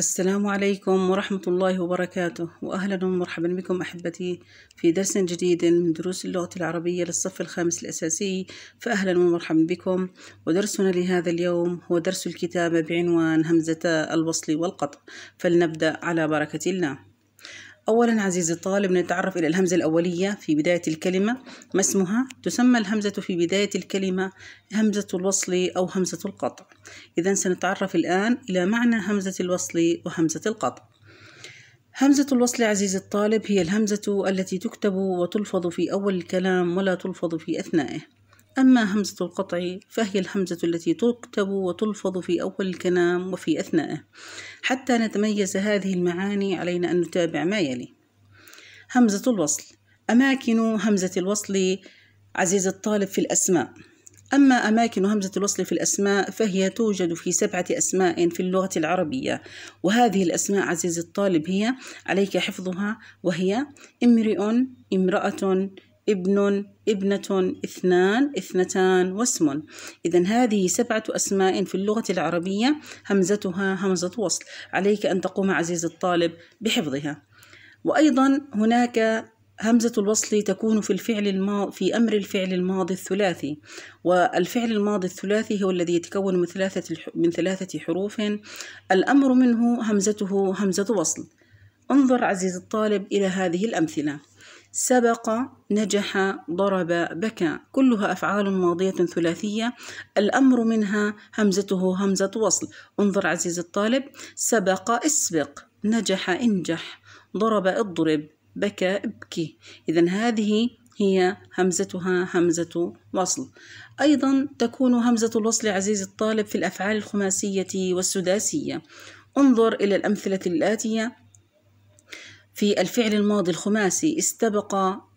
السلام عليكم ورحمة الله وبركاته وأهلا ومرحبا بكم أحبتي في درس جديد من دروس اللغة العربية للصف الخامس الأساسي فأهلا ومرحبا بكم ودرسنا لهذا اليوم هو درس الكتابة بعنوان همزة الوصل والقطع فلنبدأ على بركة الله أولا عزيزي الطالب نتعرف إلى الهمزة الأولية في بداية الكلمة ما اسمها؟ تسمى الهمزة في بداية الكلمة همزة الوصل أو همزة القطع إذا سنتعرف الآن إلى معنى همزة الوصل وهمزة القطع همزة الوصل عزيزي الطالب هي الهمزة التي تكتب وتلفظ في أول الكلام ولا تلفظ في أثنائه أما همزة القطع فهي الهمزة التي تكتب وتلفظ في أول الكلام وفي أثنائه حتى نتميز هذه المعاني علينا أن نتابع ما يلي همزة الوصل أماكن همزة الوصل عزيز الطالب في الأسماء أما أماكن همزة الوصل في الأسماء فهي توجد في سبعة أسماء في اللغة العربية وهذه الأسماء عزيز الطالب هي عليك حفظها وهي امرئ امرأة ابن ابنة اثنان اثنتان واسم إذا هذه سبعة أسماء في اللغة العربية همزتها همزة وصل عليك أن تقوم عزيزي الطالب بحفظها وأيضا هناك همزة الوصل تكون في الفعل الماضي في أمر الفعل الماضي الثلاثي والفعل الماضي الثلاثي هو الذي يتكون من ثلاثة من ثلاثة حروف الأمر منه همزته همزة وصل انظر عزيزي الطالب إلى هذه الأمثلة سبق نجح ضرب بكى كلها أفعال ماضية ثلاثية الأمر منها همزته همزة وصل انظر عزيزي الطالب سبق اسبق نجح انجح ضرب اضرب بكى ابكي إذا هذه هي همزتها همزة وصل أيضا تكون همزة الوصل عزيزي الطالب في الأفعال الخماسية والسداسية انظر إلى الأمثلة الآتية في الفعل الماضي الخماسي استبق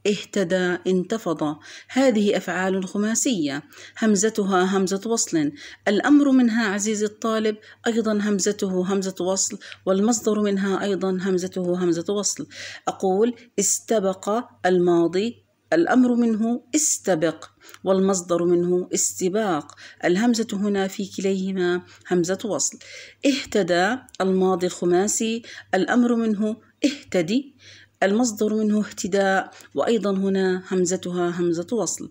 اهتدى انتفض هذه أفعال خماسية همزتها همزة وصل الأمر منها عزيز الطالب أيضا همزته همزة وصل والمصدر منها أيضا همزته همزة وصل أقول استبق الماضي الأمر منه استبق والمصدر منه استباق الهمزة هنا في كليهما همزة وصل اهتدى الماضي الخماسي الأمر منه اهتدي المصدر منه اهتداء وأيضا هنا همزتها همزة وصل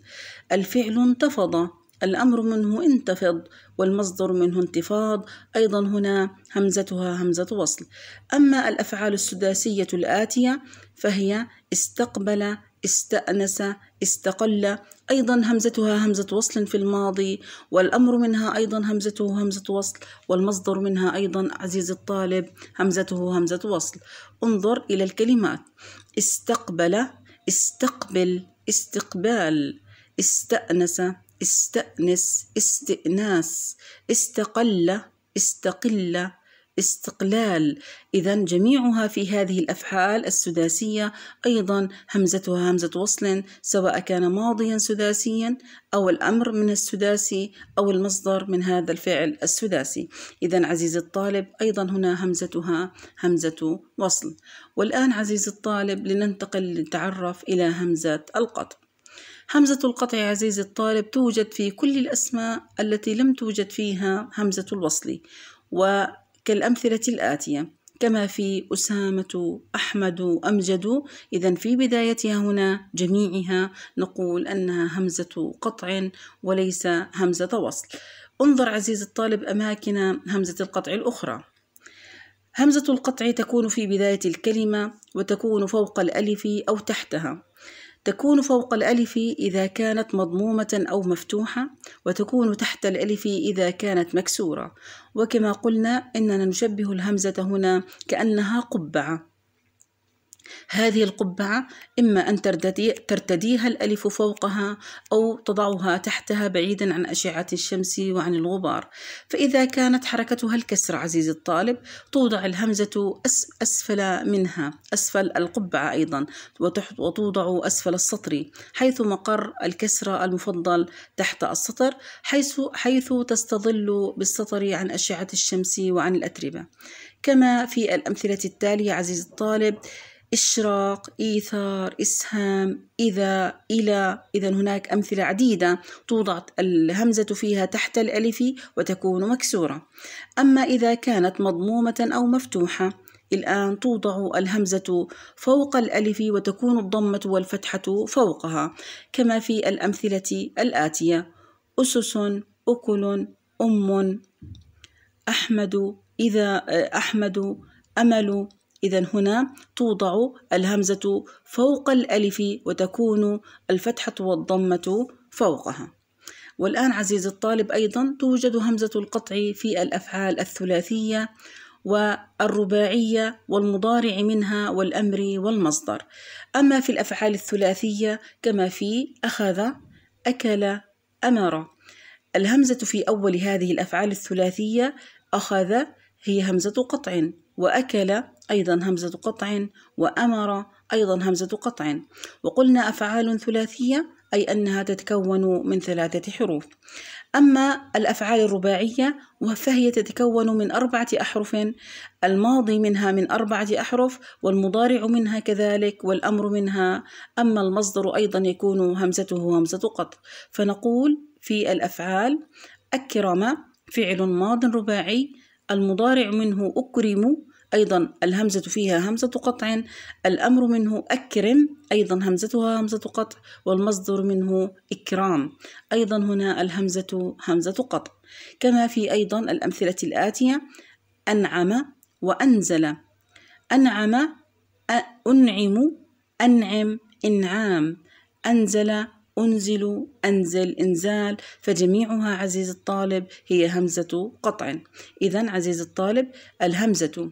الفعل انتفض الأمر منه انتفض والمصدر منه انتفاض أيضا هنا همزتها همزة وصل أما الأفعال السداسية الآتية فهي استقبل استأنس استقل أيضا همزتها همزة وصل في الماضي والأمر منها أيضا همزته همزة وصل والمصدر منها أيضا عزيز الطالب همزته همزة وصل انظر إلى الكلمات استقبل استقبل استقبال استأنس استأنس استئناس استقل استقل استقلال إذا جميعها في هذه الأفعال السداسية أيضا همزتها همزة وصل سواء كان ماضيا سداسيا أو الأمر من السداسي أو المصدر من هذا الفعل السداسي إذا عزيزي الطالب أيضا هنا همزتها همزة وصل والآن عزيزي الطالب لننتقل لنتعرف إلى همزة القطع همزة القطع عزيز عزيزي الطالب توجد في كل الأسماء التي لم توجد فيها همزة الوصل و كالأمثلة الآتية كما في أسامة أحمد أمجد إذا في بدايتها هنا جميعها نقول أنها همزة قطع وليس همزة وصل انظر عزيز الطالب أماكن همزة القطع الأخرى همزة القطع تكون في بداية الكلمة وتكون فوق الألف أو تحتها تكون فوق الألف إذا كانت مضمومة أو مفتوحة وتكون تحت الألف إذا كانت مكسورة وكما قلنا إننا نشبه الهمزة هنا كأنها قبعة هذه القبعة إما أن ترتدي ترتديها الألف فوقها أو تضعها تحتها بعيدا عن أشعة الشمس وعن الغبار فإذا كانت حركتها الكسر عزيزي الطالب توضع الهمزة أسفل منها أسفل القبعة أيضا وتوضع أسفل السطر حيث مقر الكسرة المفضل تحت السطر حيث, حيث تستظل بالسطر عن أشعة الشمس وعن الأتربة كما في الأمثلة التالية عزيزي الطالب إشراق إيثار إسهام إذا إلى إذا هناك أمثلة عديدة توضع الهمزة فيها تحت الألف وتكون مكسورة أما إذا كانت مضمومة أو مفتوحة الآن توضع الهمزة فوق الألف وتكون الضمة والفتحة فوقها كما في الأمثلة الآتية أسس أكل أم أحمد إذا أحمد أمل إذا هنا توضع الهمزة فوق الألف وتكون الفتحة والضمة فوقها والآن عزيزي الطالب أيضا توجد همزة القطع في الأفعال الثلاثية والرباعية والمضارع منها والأمر والمصدر أما في الأفعال الثلاثية كما في أخذ أكل أمر الهمزة في أول هذه الأفعال الثلاثية أخذ هي همزة قطع وأكل أيضا همزة قطع وأمر أيضا همزة قطع وقلنا أفعال ثلاثية أي أنها تتكون من ثلاثة حروف أما الأفعال الرباعية فهي تتكون من أربعة أحرف الماضي منها من أربعة أحرف والمضارع منها كذلك والأمر منها أما المصدر أيضا يكون همزته همزة قطع فنقول في الأفعال أكرم فعل ماض رباعي المضارع منه أكرم أيضا الهمزة فيها همزة قطع الأمر منه أكرم أيضا همزتها همزة قطع والمصدر منه إكرام أيضا هنا الهمزة همزة قطع كما في أيضا الأمثلة الآتية أنعم وأنزل أنعم أنعم أنعم إنعام أنزل أنزل أنزل إنزال فجميعها عزيز الطالب هي همزة قطع إذا عزيز الطالب الهمزة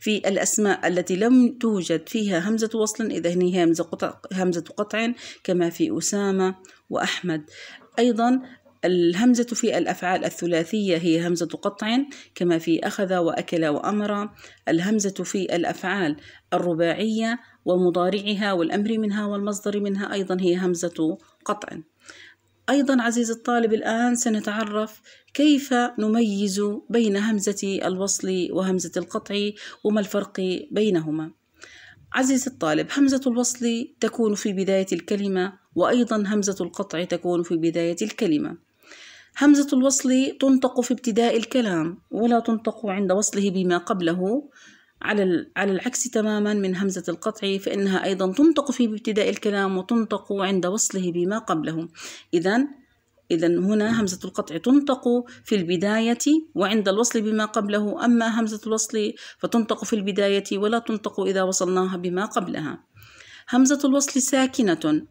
في الأسماء التي لم توجد فيها همزة وصل إذا هي همزة قطع, همزة قطع كما في أسامة وأحمد أيضا الهمزة في الأفعال الثلاثية هي همزة قطع كما في أخذ وأكل وأمر الهمزة في الأفعال الرباعية ومضارعها والأمر منها والمصدر منها أيضا هي همزة قطع أيضا عزيزي الطالب الآن سنتعرف كيف نميز بين همزة الوصل وهمزة القطع وما الفرق بينهما عزيزي الطالب همزة الوصل تكون في بداية الكلمة وأيضا همزة القطع تكون في بداية الكلمة همزة الوصل تنطق في ابتداء الكلام ولا تنطق عند وصله بما قبله على على العكس تماما من همزة القطع فإنها أيضا تنطق في ابتداء الكلام وتنطق عند وصله بما قبله إذا إذا هنا همزة القطع تنطق في البداية وعند الوصل بما قبله أما همزة الوصل فتنطق في البداية ولا تنطق إذا وصلناها بما قبلها همزة الوصل ساكنة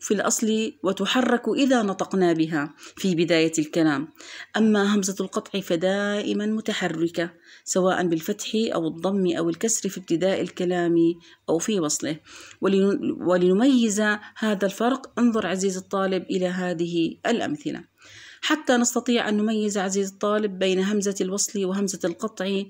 في الأصل وتحرك إذا نطقنا بها في بداية الكلام أما همزة القطع فدائما متحركة سواء بالفتح أو الضم أو الكسر في ابتداء الكلام أو في وصله ولنميز هذا الفرق انظر عزيز الطالب إلى هذه الأمثلة حتى نستطيع أن نميز عزيز الطالب بين همزة الوصل وهمزة القطع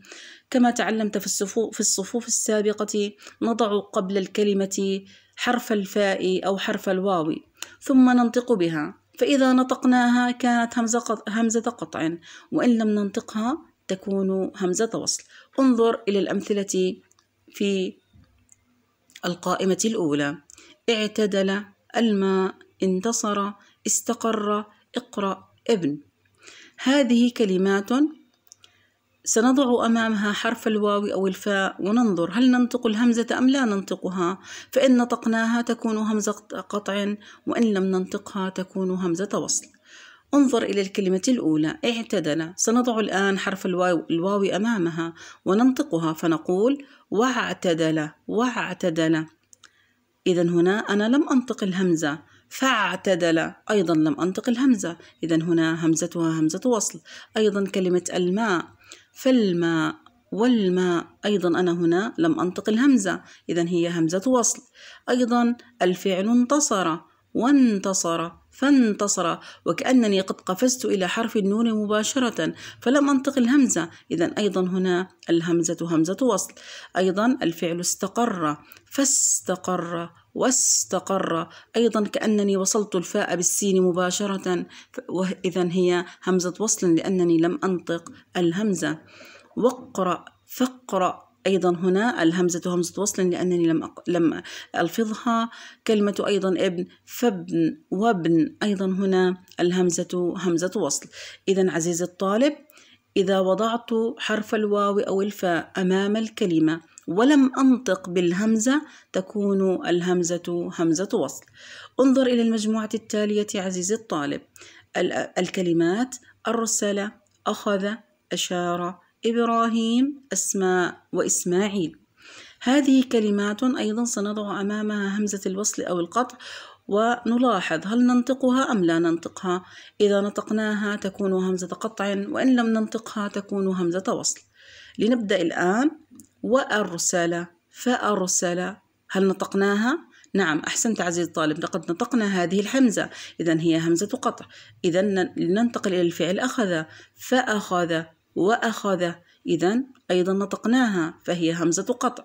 كما تعلمت في الصفوف, في الصفوف السابقة نضع قبل الكلمة حرف الفاء أو حرف الواو ثم ننطق بها فإذا نطقناها كانت همزة, همزة قطع وإن لم ننطقها تكون همزة وصل انظر إلى الأمثلة في القائمة الأولى اعتدل الماء انتصر استقر اقرأ ابن هذه كلمات سنضع أمامها حرف الواو أو الفاء وننظر هل ننطق الهمزة أم لا ننطقها فإن نطقناها تكون همزة قطع وإن لم ننطقها تكون همزة وصل انظر إلى الكلمة الأولى اعتدل سنضع الآن حرف الواو, الواو أمامها وننطقها فنقول واعتدل واعتدل إذا هنا أنا لم أنطق الهمزة فاعتدل أيضا لم أنطق الهمزة إذا هنا همزتها همزة وصل أيضا كلمة الماء فالماء والماء أيضا أنا هنا لم أنطق الهمزة إذا هي همزة وصل أيضا الفعل انتصر وانتصر فانتصر وكأنني قد قفزت إلى حرف النون مباشرة فلم أنطق الهمزة إذا أيضا هنا الهمزة همزة وصل أيضا الفعل استقر فاستقر واستقر أيضا كأنني وصلت الفاء بالسين مباشرة وإذا هي همزة وصل لأنني لم أنطق الهمزة واقرأ فاقرأ أيضا هنا الهمزة همزة وصل لأنني لم أق... لم ألفظها كلمة أيضا ابن فابن وابن أيضا هنا الهمزة همزة وصل إذا عزيزي الطالب إذا وضعت حرف الواو أو الفاء أمام الكلمة ولم أنطق بالهمزة تكون الهمزة همزة وصل انظر إلى المجموعة التالية عزيزي الطالب الكلمات أرسل أخذ أشار إبراهيم أسماء وإسماعيل هذه كلمات أيضا سنضع أمامها همزة الوصل أو القطع ونلاحظ هل ننطقها أم لا ننطقها إذا نطقناها تكون همزة قطع وإن لم ننطقها تكون همزة وصل لنبدأ الآن وأرسل فأرسل هل نطقناها؟ نعم أحسنت عزيزي الطالب لقد نطقنا هذه الحمزة إذا هي همزة قطع إذا ننتقل إلى الفعل أخذ فأخذ وأخذ إذا أيضا نطقناها فهي همزة قطع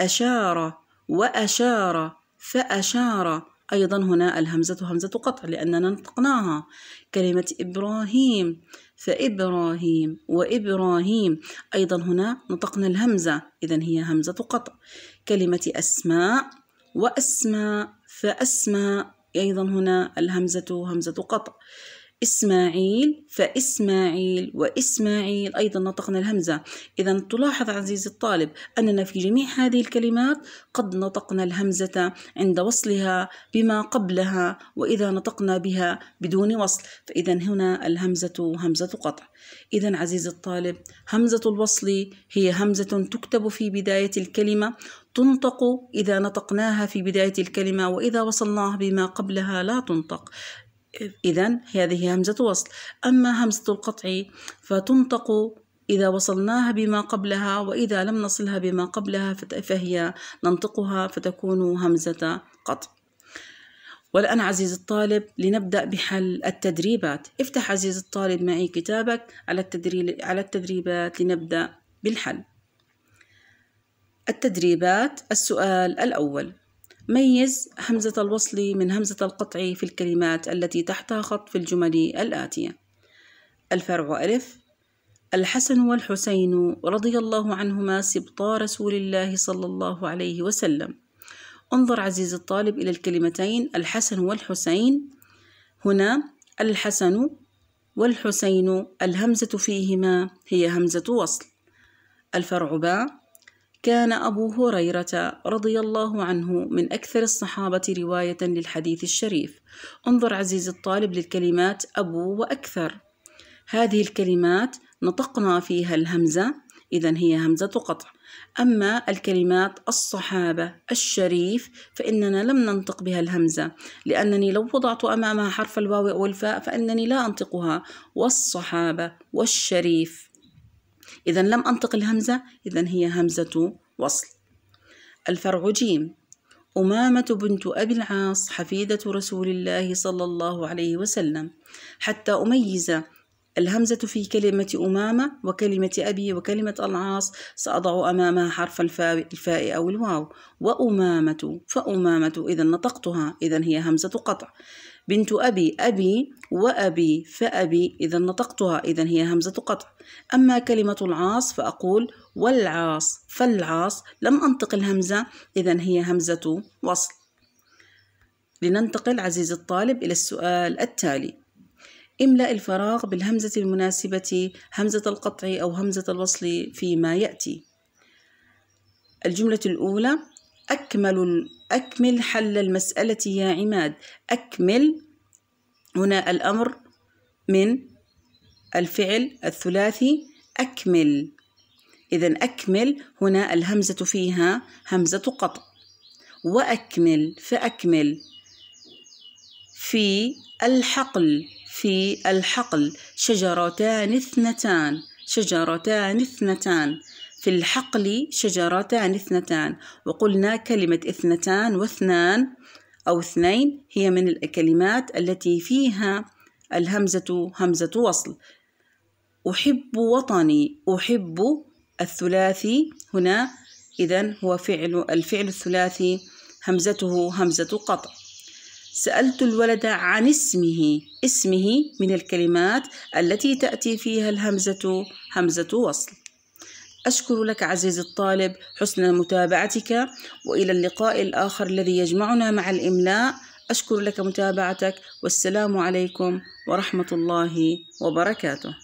أشار وأشار فأشار أيضا هنا الهمزة همزة قطع لأننا نطقناها كلمة إبراهيم فإبراهيم وإبراهيم أيضا هنا نطقنا الهمزة إذا هي همزة قطع كلمة أسماء وأسماء فأسماء أيضا هنا الهمزة همزة قطع إسماعيل فإسماعيل وإسماعيل أيضا نطقنا الهمزة إذا تلاحظ عزيزي الطالب أننا في جميع هذه الكلمات قد نطقنا الهمزة عند وصلها بما قبلها وإذا نطقنا بها بدون وصل فإذا هنا الهمزة همزة قطع إذا عزيزي الطالب همزة الوصل هي همزة تكتب في بداية الكلمة تنطق إذا نطقناها في بداية الكلمة وإذا وصلناها بما قبلها لا تنطق إذا هذه همزة وصل أما همزة القطع فتنطق إذا وصلناها بما قبلها وإذا لم نصلها بما قبلها فهي ننطقها فتكون همزة قطع والآن عزيزي الطالب لنبدأ بحل التدريبات افتح عزيزي الطالب معي كتابك على, التدري... على التدريبات لنبدأ بالحل التدريبات السؤال الأول ميز همزة الوصل من همزة القطع في الكلمات التي تحتها خط في الجمل الآتية الفرع ألف الحسن والحسين رضي الله عنهما سبطا رسول الله صلى الله عليه وسلم انظر عزيزي الطالب إلى الكلمتين الحسن والحسين هنا الحسن والحسين الهمزة فيهما هي همزة وصل الفرع باء كان أبو هريرة رضي الله عنه من أكثر الصحابة رواية للحديث الشريف انظر عزيز الطالب للكلمات أبو وأكثر هذه الكلمات نطقنا فيها الهمزة إذا هي همزة قطع أما الكلمات الصحابة الشريف فإننا لم ننطق بها الهمزة لأنني لو وضعت أمامها حرف الواو والفاء فإنني لا أنطقها والصحابة والشريف إذا لم أنطق الهمزة إذا هي همزة وصل الفرع جيم أمامة بنت أبي العاص حفيدة رسول الله صلى الله عليه وسلم حتى أميز الهمزة في كلمة أمامة وكلمة أبي وكلمة العاص سأضع أمامها حرف الفاء أو الواو وأمامة فأمامة إذا نطقتها إذا هي همزة قطع بنت أبي أبي وأبي فأبي إذا نطقتها إذا هي همزة قطع أما كلمة العاص فأقول والعاص فالعاص لم أنطق الهمزة إذا هي همزة وصل لننتقل عزيزي الطالب إلى السؤال التالي املأ الفراغ بالهمزة المناسبة همزة القطع أو همزة الوصل فيما يأتي الجملة الأولى أكمل أكمل حل المسألة يا عماد أكمل هنا الأمر من الفعل الثلاثي أكمل إذا أكمل هنا الهمزة فيها همزة قطع وأكمل فأكمل في الحقل في الحقل شجرتان اثنتان شجرتان اثنتان في الحقل شجرتان اثنتان وقلنا كلمة اثنتان واثنان أو اثنين هي من الكلمات التي فيها الهمزة همزة وصل أحب وطني أحب الثلاثي هنا إذا هو فعل الفعل الثلاثي همزته همزة قطع سألت الولد عن اسمه اسمه من الكلمات التي تأتي فيها الهمزة همزة وصل أشكر لك عزيزي الطالب حسن متابعتك وإلى اللقاء الآخر الذي يجمعنا مع الإملاء أشكر لك متابعتك والسلام عليكم ورحمة الله وبركاته